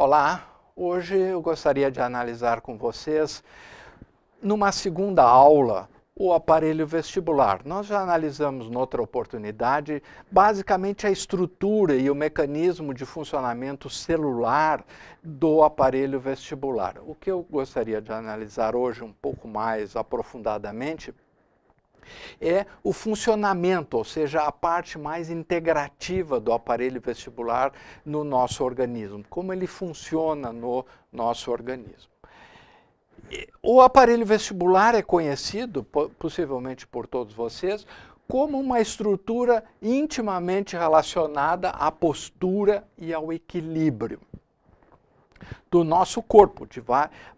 Olá, hoje eu gostaria de analisar com vocês, numa segunda aula, o aparelho vestibular. Nós já analisamos noutra oportunidade basicamente a estrutura e o mecanismo de funcionamento celular do aparelho vestibular. O que eu gostaria de analisar hoje um pouco mais aprofundadamente é o funcionamento, ou seja, a parte mais integrativa do aparelho vestibular no nosso organismo, como ele funciona no nosso organismo. O aparelho vestibular é conhecido, possivelmente por todos vocês, como uma estrutura intimamente relacionada à postura e ao equilíbrio do nosso corpo, de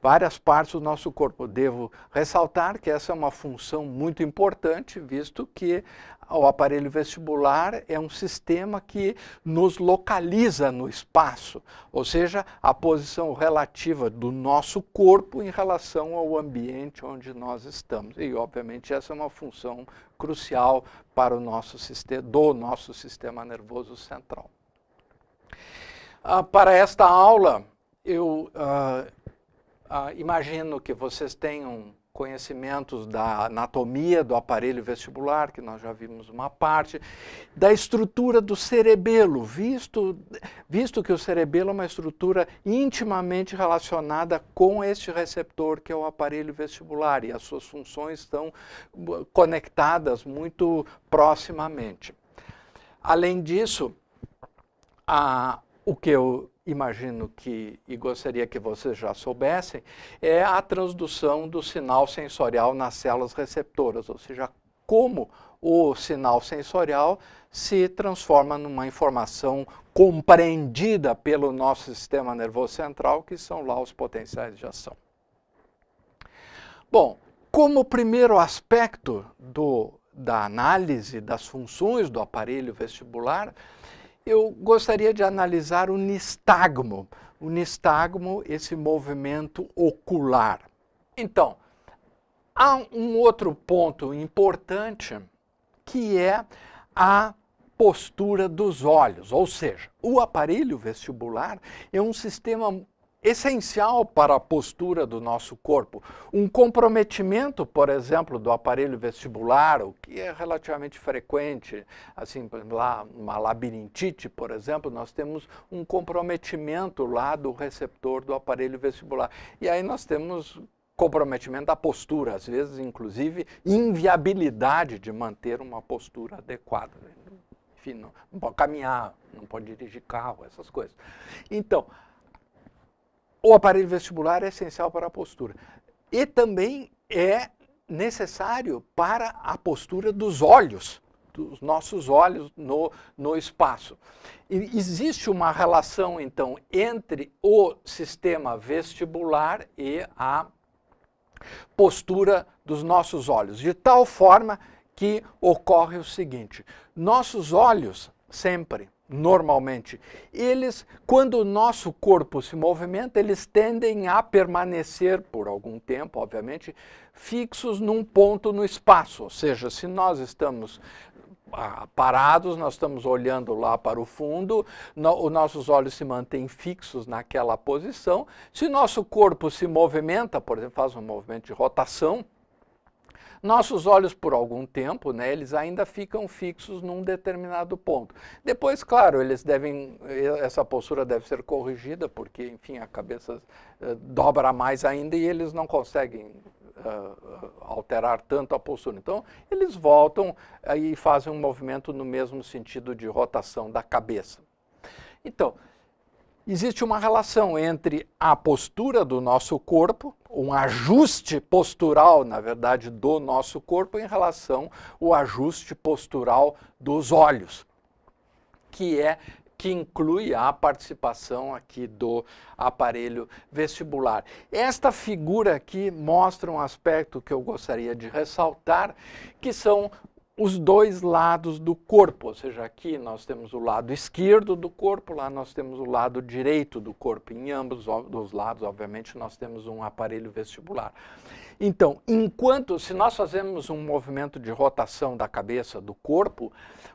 várias partes do nosso corpo. Devo ressaltar que essa é uma função muito importante, visto que o aparelho vestibular é um sistema que nos localiza no espaço, ou seja, a posição relativa do nosso corpo em relação ao ambiente onde nós estamos. E, obviamente, essa é uma função crucial para o nosso sistema, do nosso sistema nervoso central. Ah, para esta aula, eu uh, uh, imagino que vocês tenham conhecimentos da anatomia do aparelho vestibular, que nós já vimos uma parte, da estrutura do cerebelo, visto, visto que o cerebelo é uma estrutura intimamente relacionada com este receptor, que é o aparelho vestibular, e as suas funções estão uh, conectadas muito proximamente. Além disso, a, ah, o que eu imagino que e gostaria que vocês já soubessem, é a transdução do sinal sensorial nas células receptoras, ou seja, como o sinal sensorial se transforma numa informação compreendida pelo nosso sistema nervoso central, que são lá os potenciais de ação. Bom, como primeiro aspecto do, da análise das funções do aparelho vestibular, eu gostaria de analisar o nistagmo. O nistagmo, esse movimento ocular. Então, há um outro ponto importante que é a postura dos olhos, ou seja, o aparelho vestibular é um sistema essencial para a postura do nosso corpo. Um comprometimento, por exemplo, do aparelho vestibular, o que é relativamente frequente, assim, lá uma labirintite, por exemplo, nós temos um comprometimento lá do receptor do aparelho vestibular. E aí nós temos comprometimento da postura, às vezes, inclusive, inviabilidade de manter uma postura adequada. Enfim, não, não pode caminhar, não pode dirigir carro, essas coisas. Então, o aparelho vestibular é essencial para a postura. E também é necessário para a postura dos olhos, dos nossos olhos no, no espaço. E existe uma relação, então, entre o sistema vestibular e a postura dos nossos olhos, de tal forma que ocorre o seguinte: nossos olhos sempre normalmente. Eles, quando o nosso corpo se movimenta, eles tendem a permanecer por algum tempo, obviamente, fixos num ponto no espaço. Ou seja, se nós estamos ah, parados, nós estamos olhando lá para o fundo, no, os nossos olhos se mantêm fixos naquela posição. Se nosso corpo se movimenta, por exemplo, faz um movimento de rotação, nossos olhos, por algum tempo, né, eles ainda ficam fixos num determinado ponto. Depois, claro, eles devem, essa postura deve ser corrigida, porque, enfim, a cabeça eh, dobra mais ainda e eles não conseguem Uh, alterar tanto a postura. Então, eles voltam uh, e fazem um movimento no mesmo sentido de rotação da cabeça. Então, existe uma relação entre a postura do nosso corpo, um ajuste postural, na verdade, do nosso corpo em relação ao ajuste postural dos olhos, que é que inclui a participação aqui do aparelho vestibular. Esta figura aqui mostra um aspecto que eu gostaria de ressaltar, que são os dois lados do corpo, ou seja, aqui nós temos o lado esquerdo do corpo, lá nós temos o lado direito do corpo. Em ambos os lados, obviamente, nós temos um aparelho vestibular. Então, enquanto se nós fazemos um movimento de rotação da cabeça do corpo,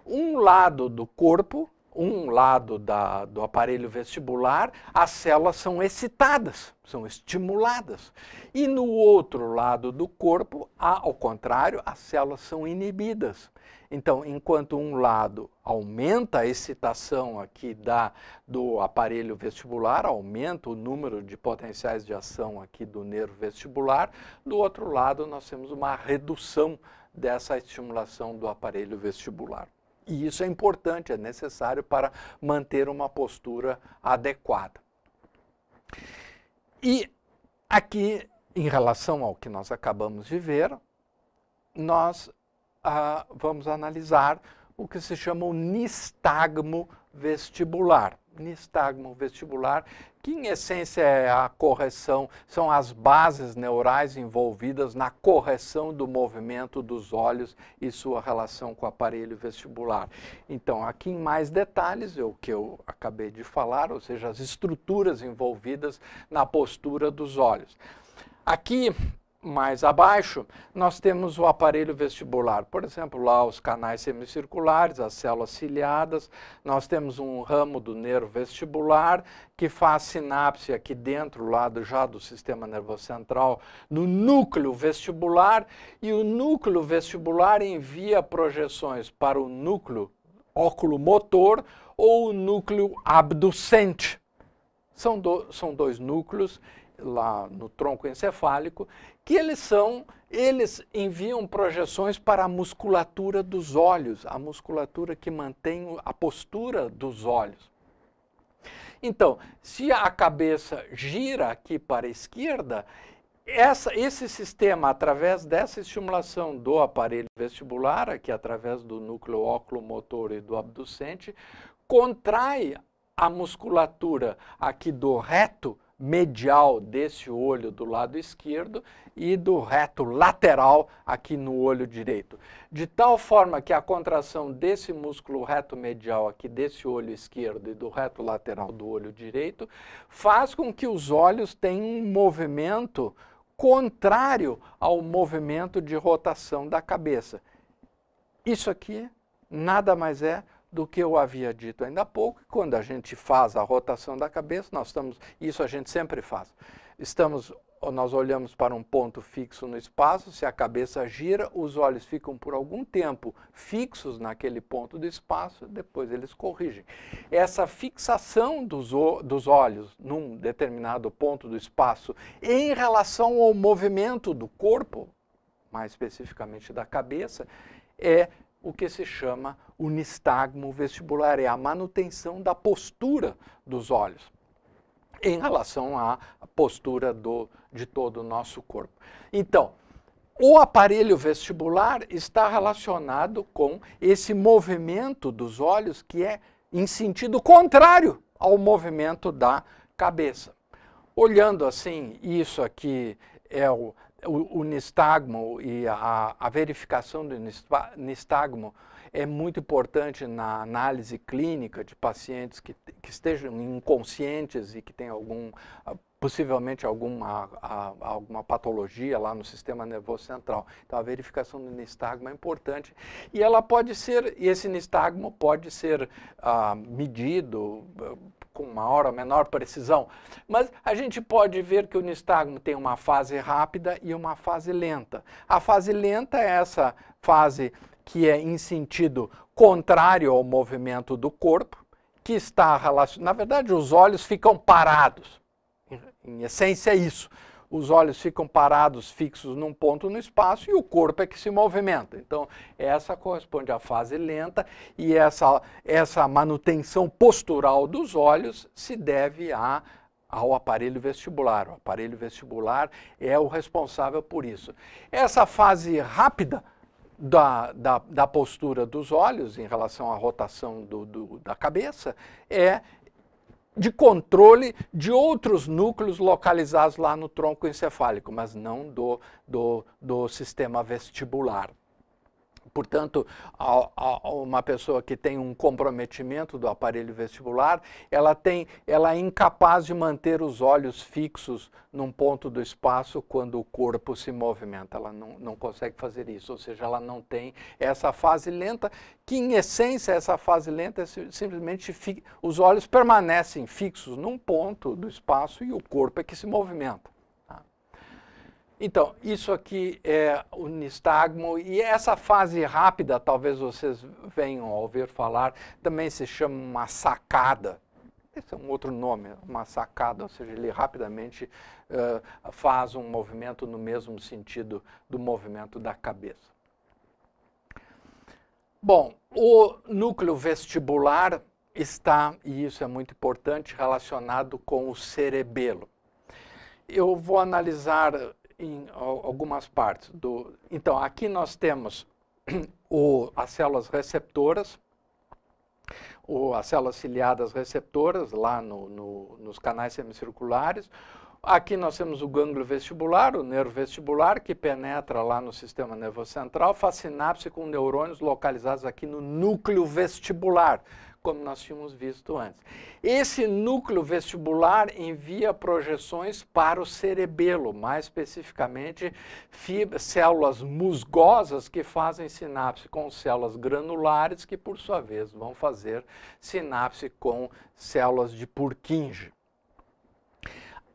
um lado do corpo um lado da, do aparelho vestibular, as células são excitadas, são estimuladas. E no outro lado do corpo, ao contrário, as células são inibidas. Então, enquanto um lado aumenta a excitação aqui da, do aparelho vestibular, aumenta o número de potenciais de ação aqui do nervo vestibular, do outro lado nós temos uma redução dessa estimulação do aparelho vestibular. E isso é importante, é necessário para manter uma postura adequada. E aqui, em relação ao que nós acabamos de ver, nós ah, vamos analisar o que se chama o nistagmo vestibular. Nistagmo vestibular, que em essência é a correção, são as bases neurais envolvidas na correção do movimento dos olhos e sua relação com o aparelho vestibular. Então, aqui em mais detalhes, é o que eu acabei de falar, ou seja, as estruturas envolvidas na postura dos olhos. Aqui mais abaixo, nós temos o aparelho vestibular. Por exemplo, lá os canais semicirculares, as células ciliadas, nós temos um ramo do nervo vestibular que faz sinapse aqui dentro, lado do, já do sistema nervoso central, no núcleo vestibular, e o núcleo vestibular envia projeções para o núcleo óculo motor ou o núcleo abducente. São, do, são dois núcleos lá no tronco encefálico, que eles são, eles enviam projeções para a musculatura dos olhos, a musculatura que mantém a postura dos olhos. Então, se a cabeça gira aqui para a esquerda, essa, esse sistema, através dessa estimulação do aparelho vestibular, aqui através do núcleo óculomotor e do abducente, contrai a musculatura aqui do reto medial desse olho do lado esquerdo e do reto lateral aqui no olho direito. De tal forma que a contração desse músculo reto medial aqui desse olho esquerdo e do reto lateral do olho direito faz com que os olhos tenham um movimento contrário ao movimento de rotação da cabeça. Isso aqui nada mais é do que eu havia dito ainda há pouco. Quando a gente faz a rotação da cabeça, nós estamos, isso a gente sempre faz. Estamos nós olhamos para um ponto fixo no espaço, se a cabeça gira, os olhos ficam por algum tempo fixos naquele ponto do espaço, depois eles corrigem. Essa fixação dos, dos olhos num determinado ponto do espaço em relação ao movimento do corpo, mais especificamente da cabeça, é o que se chama o nistagmo vestibular, é a manutenção da postura dos olhos em relação à postura do, de todo o nosso corpo. Então, o aparelho vestibular está relacionado com esse movimento dos olhos que é em sentido contrário ao movimento da cabeça. Olhando assim, isso aqui é o, o, o nistagmo e a, a verificação do nistagmo é muito importante na análise clínica de pacientes que, que estejam inconscientes e que tenham algum, ah, possivelmente alguma, ah, alguma patologia lá no sistema nervoso central. Então, a verificação do nistagmo é importante e ela pode ser, e esse nistagmo pode ser ah, medido com maior ou menor precisão, mas a gente pode ver que o nistagmo tem uma fase rápida e uma fase lenta. A fase lenta é essa fase que é em sentido contrário ao movimento do corpo, que está relacionado. Na verdade, os olhos ficam parados. Em essência, é isso os olhos ficam parados, fixos num ponto no espaço e o corpo é que se movimenta. Então, essa corresponde à fase lenta e essa, essa manutenção postural dos olhos se deve a ao aparelho vestibular. O aparelho vestibular é o responsável por isso. Essa fase rápida da, da, da postura dos olhos em relação à rotação do, do, da cabeça é de controle de outros núcleos localizados lá no tronco encefálico, mas não do, do, do sistema vestibular portanto, a, a uma pessoa que tem um comprometimento do aparelho vestibular, ela, tem, ela é incapaz de manter os olhos fixos num ponto do espaço quando o corpo se movimenta. Ela não, não consegue fazer isso, ou seja, ela não tem essa fase lenta, que em essência essa fase lenta é simplesmente fi, os olhos permanecem fixos num ponto do espaço e o corpo é que se movimenta. Então, isso aqui é o nistagmo e essa fase rápida, talvez vocês venham a ouvir falar, também se chama uma sacada. Esse é um outro nome, uma sacada, ou seja, ele rapidamente uh, faz um movimento no mesmo sentido do movimento da cabeça. Bom, o núcleo vestibular está, e isso é muito importante, relacionado com o cerebelo eu vou analisar em algumas partes. Do... Então, aqui nós temos o, as células receptoras, ou as células ciliadas receptoras, lá no, no, nos canais semicirculares, Aqui nós temos o gânglio vestibular, o nervo vestibular, que penetra lá no sistema nervoso central, faz sinapse com neurônios localizados aqui no núcleo vestibular, como nós tínhamos visto antes. Esse núcleo vestibular envia projeções para o cerebelo, mais especificamente fibra, células musgosas que fazem sinapse com células granulares, que por sua vez vão fazer sinapse com células de Purkinje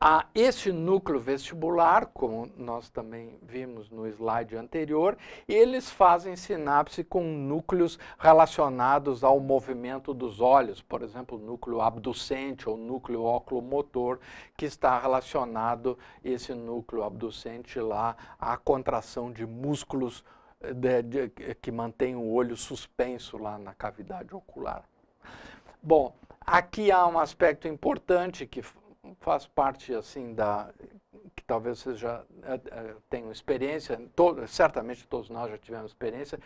a esse núcleo vestibular, como nós também vimos no slide anterior, eles fazem sinapse com núcleos relacionados ao movimento dos olhos, por exemplo, o núcleo abducente ou núcleo oculomotor, que está relacionado esse núcleo abducente lá à contração de músculos eh, de, de, que mantém o olho suspenso lá na cavidade ocular. Bom, aqui há um aspecto importante que faz parte assim da que talvez vocês já é, é tenham experiência, todo, certamente todos nós já tivemos experiência,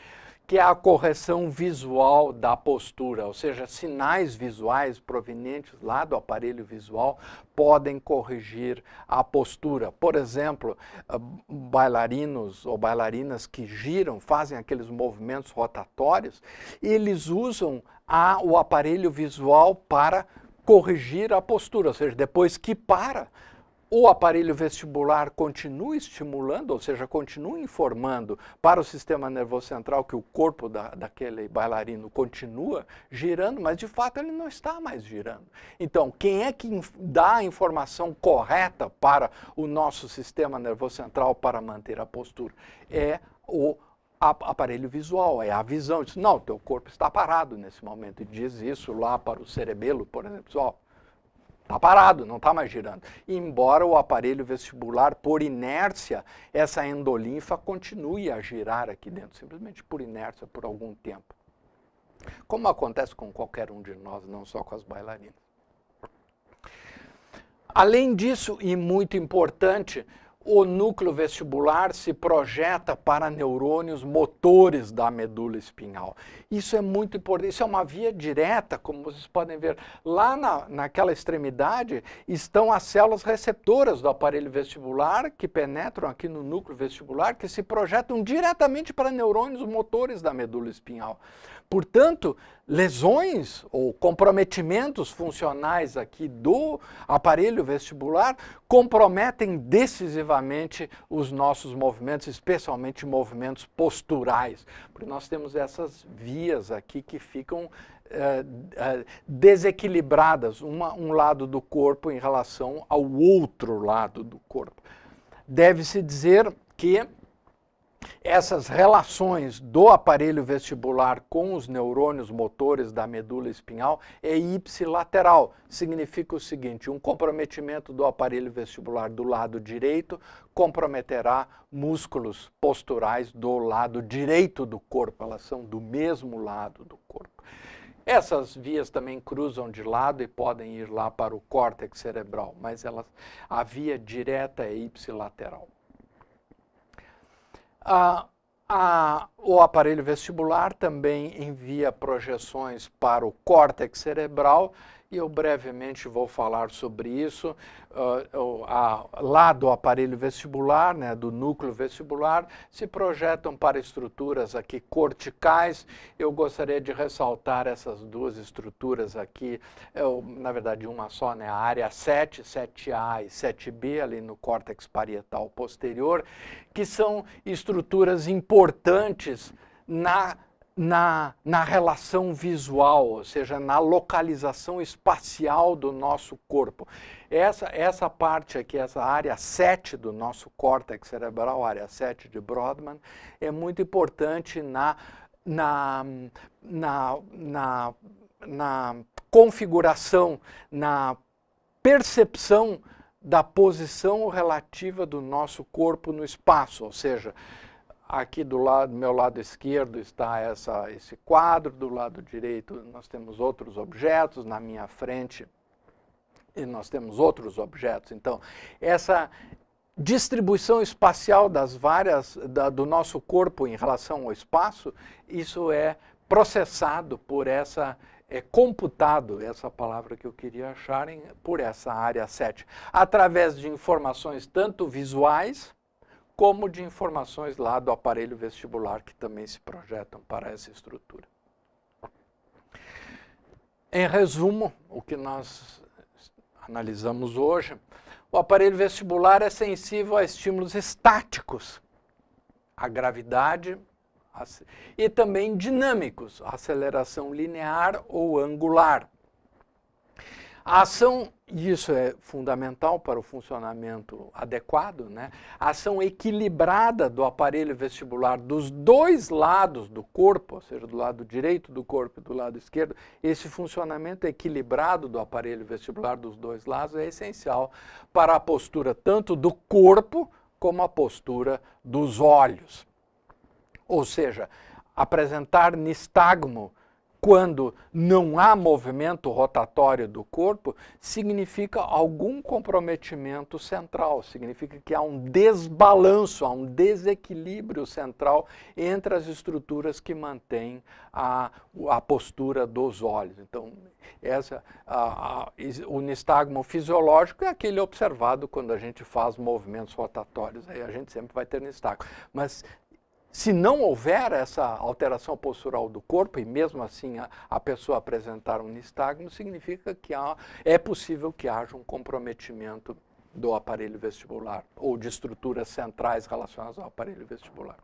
que é a correção visual da postura, ou seja, sinais visuais provenientes lá do aparelho visual podem corrigir a postura. Por exemplo, ah, bailarinos ou bailarinas que giram, fazem aqueles movimentos rotatórios, eles usam a, o aparelho visual para corrigir a postura, ou seja, depois que para, o aparelho vestibular continua estimulando, ou seja, continua informando para o sistema nervoso central que o corpo da, daquele bailarino continua girando, mas de fato ele não está mais girando. Então, quem é que dá a informação correta para o nosso sistema nervoso central para manter a postura? É o aparelho visual, é a visão. Diz, não, teu corpo está parado nesse momento. E diz isso lá para o cerebelo, por exemplo, ó, está parado, não está mais girando. E embora o aparelho vestibular, por inércia, essa endolinfa continue a girar aqui dentro, simplesmente por inércia, por algum tempo. Como acontece com qualquer um de nós, não só com as bailarinas. Além disso, e muito importante, o núcleo vestibular se projeta para neurônios motores da medula espinhal. Isso é muito importante, isso é uma via direta, como vocês podem ver. Lá na, naquela extremidade estão as células receptoras do aparelho vestibular, que penetram aqui no núcleo vestibular, que se projetam diretamente para neurônios motores da medula espinhal. Portanto, lesões ou comprometimentos funcionais aqui do aparelho vestibular comprometem decisivamente os nossos movimentos, especialmente movimentos posturais, porque nós temos essas vias aqui que ficam Uh, uh, desequilibradas, uma, um lado do corpo em relação ao outro lado do corpo. Deve-se dizer que essas relações do aparelho vestibular com os neurônios motores da medula espinhal é ipsilateral. Significa o seguinte: um comprometimento do aparelho vestibular do lado direito comprometerá músculos posturais do lado direito do corpo, elas são do mesmo lado do corpo. Essas vias também cruzam de lado e podem ir lá para o córtex cerebral, mas elas, a via direta é ipsilateral. 啊啊！O aparelho vestibular também envia projeções para o córtex cerebral e eu brevemente vou falar sobre isso. Uh, a, lá do aparelho vestibular, né, do núcleo vestibular, se projetam para estruturas aqui corticais. Eu gostaria de ressaltar essas duas estruturas aqui, eu, na verdade uma só, né, a área 7, 7A e 7B, ali no córtex parietal posterior, que são estruturas importantes na, na, na relação visual, ou seja, na localização espacial do nosso corpo. Essa, essa parte aqui, essa área 7 do nosso córtex cerebral, área 7 de Brodmann, é muito importante na, na, na, na, na configuração, na percepção da posição relativa do nosso corpo no espaço, ou seja, Aqui do lado, meu lado esquerdo está essa, esse quadro, do lado direito nós temos outros objetos, na minha frente e nós temos outros objetos. Então, essa distribuição espacial das várias da, do nosso corpo em relação ao espaço, isso é processado por essa é computado, essa palavra que eu queria achar, em, por essa área 7, através de informações tanto visuais como de informações lá do aparelho vestibular que também se projetam para essa estrutura. Em resumo, o que nós analisamos hoje, o aparelho vestibular é sensível a estímulos estáticos, a gravidade e também dinâmicos, aceleração linear ou angular. A ação, e isso é fundamental para o funcionamento adequado, né? a ação equilibrada do aparelho vestibular dos dois lados do corpo, ou seja, do lado direito do corpo e do lado esquerdo, esse funcionamento equilibrado do aparelho vestibular dos dois lados é essencial para a postura tanto do corpo como a postura dos olhos. Ou seja, apresentar nistagmo quando não há movimento rotatório do corpo, significa algum comprometimento central, significa que há um desbalanço, há um desequilíbrio central entre as estruturas que mantêm a, a postura dos olhos. Então, essa, a, a, o nistagmo fisiológico é aquele observado quando a gente faz movimentos rotatórios, aí a gente sempre vai ter nistagmo. Mas se não houver essa alteração postural do corpo, e mesmo assim a, a pessoa apresentar um nistagmo, significa que há, é possível que haja um comprometimento do aparelho vestibular ou de estruturas centrais relacionadas ao aparelho vestibular.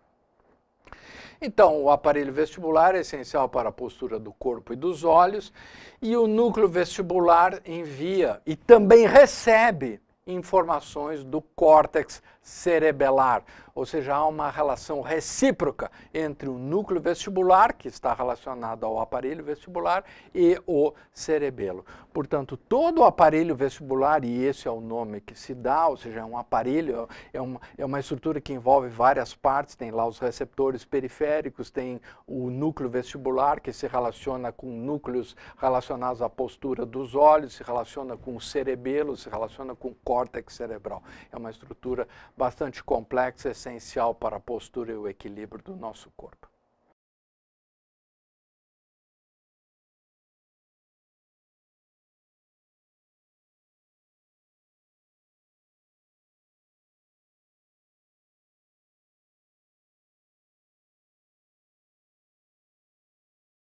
Então, o aparelho vestibular é essencial para a postura do corpo e dos olhos, e o núcleo vestibular envia e também recebe informações do córtex cerebelar, ou seja, há uma relação recíproca entre o núcleo vestibular, que está relacionado ao aparelho vestibular, e o cerebelo. Portanto, todo o aparelho vestibular, e esse é o nome que se dá, ou seja, é um aparelho, é uma, é uma estrutura que envolve várias partes, tem lá os receptores periféricos, tem o núcleo vestibular, que se relaciona com núcleos relacionados à postura dos olhos, se relaciona com o cerebelo, se relaciona com o córtex cerebral. É uma estrutura bastante complexo, essencial para a postura e o equilíbrio do nosso corpo.